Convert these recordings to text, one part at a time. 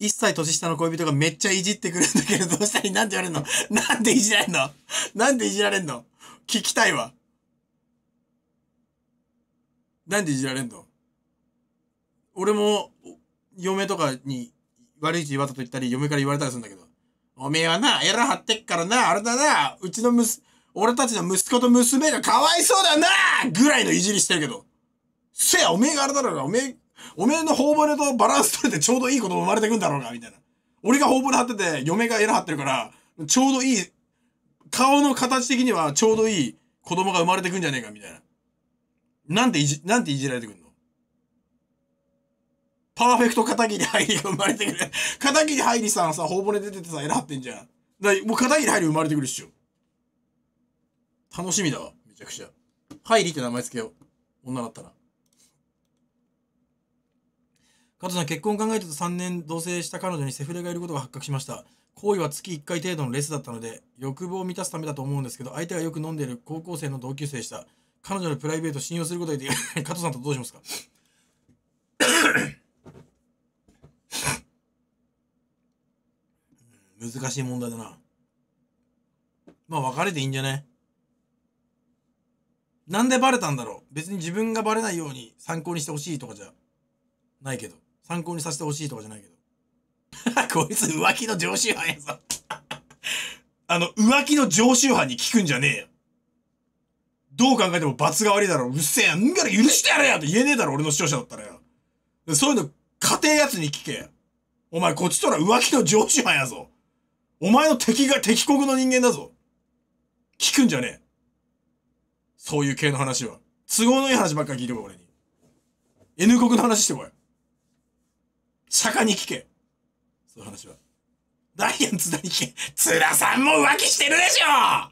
一切年下の恋人がめっちゃいじってくるんだけど、どうしたらいいなんて言われんの なんでいじられんのなんでいじられんの聞きたいわ。なんでいじられんの俺も、嫁とかに悪い口言われたと言ったり、嫁から言われたりするんだけど、おめえはな、エラ張ってっからな、あれだな、うちのむす、俺たちの息子と娘がかわいそうだなぐらいのいじりしてるけど。せや、おめえがあれだろうが、おめえおめえの頬骨とバランス取れてちょうどいいこと生まれてくんだろうが、みたいな。俺が頬骨張ってて、嫁がエラ張ってるから、ちょうどいい、顔の形的にはちょうどいい子供が生まれてくんじゃねえか、みたいな。なんていじ、なんていじられてくんのパーフェクト片桐入りが生まれてくる。片 桐入りさんさ、頬骨出ててさ、エラ張ってんじゃん。だもう片桐入り生まれてくるっしょ。楽しみだわ、めちゃくちゃ。入りって名前つけよう。女だったら。加藤さん、結婚を考えてた3年同棲した彼女にセフレがいることが発覚しました。行為は月1回程度のレスだったので、欲望を満たすためだと思うんですけど、相手がよく飲んでいる高校生の同級生でした。彼女のプライベートを信用することにで加藤 さんとどうしますか 難しい問題だな。まあ、別れていいんじゃねなんでバレたんだろう別に自分がバレないように参考にしてほしいとかじゃないけど。参考にさせてほしいとかじゃないけど。こいつ浮気の常習犯やぞ あの、浮気の常習犯に聞くんじゃねえよ。どう考えても罰が悪いだろう。うっせえやん。んから許してやれやって言えねえだろ、俺の視聴者だったらよ。そういうの、家庭やつに聞け。お前、こっちとら浮気の常習犯やぞ。お前の敵が敵国の人間だぞ。聞くんじゃねえ。そういう系の話は。都合のいい話ばっかり聞いてこい、俺に。N 国の話してこい。釈迦に聞け。そういう話は。ダイアン津田に聞け。津田さんも浮気してるでしょ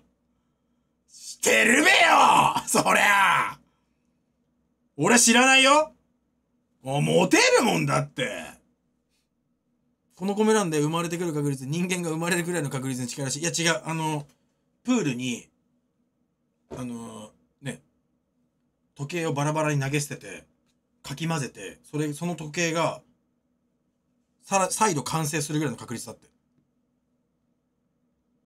してるべよそりゃ俺知らないよモテるもんだってこの米なんで生まれてくる確率、人間が生まれるくらいの確率に近いらしい。いや違う、あの、プールに、あの、ね、時計をバラバラに投げ捨てて、かき混ぜて、それ、その時計がさら、再度完成するぐらいの確率だって。